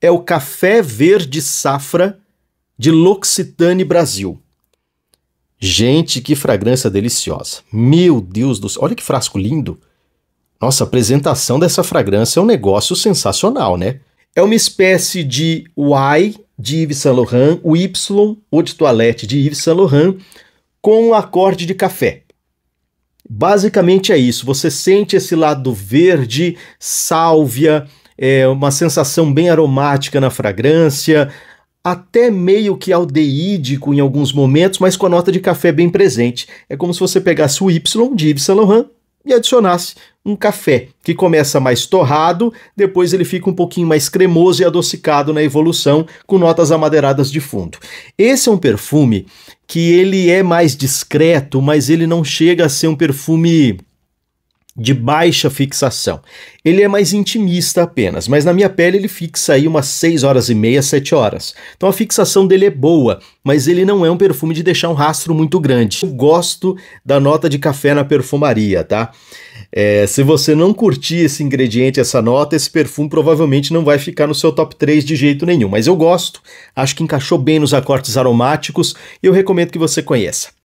é o café verde safra de L'Occitane Brasil. Gente, que fragrância deliciosa. Meu Deus do céu, olha que frasco lindo. Nossa, a apresentação dessa fragrância é um negócio sensacional, né? É uma espécie de Y de Yves Saint Laurent, o Y, ou de toilette de Yves Saint Laurent, com um acorde de café. Basicamente é isso. Você sente esse lado verde, sálvia, é, uma sensação bem aromática na fragrância, até meio que aldeídico em alguns momentos, mas com a nota de café bem presente. É como se você pegasse o Y de Yves Saint Laurent e adicionasse um café, que começa mais torrado, depois ele fica um pouquinho mais cremoso e adocicado na evolução, com notas amadeiradas de fundo. Esse é um perfume que ele é mais discreto, mas ele não chega a ser um perfume de baixa fixação. Ele é mais intimista apenas, mas na minha pele ele fixa aí umas 6 horas e meia, 7 horas. Então a fixação dele é boa, mas ele não é um perfume de deixar um rastro muito grande. Eu gosto da nota de café na perfumaria, tá? É, se você não curtir esse ingrediente, essa nota, esse perfume provavelmente não vai ficar no seu top 3 de jeito nenhum. Mas eu gosto, acho que encaixou bem nos acordes aromáticos e eu recomendo que você conheça.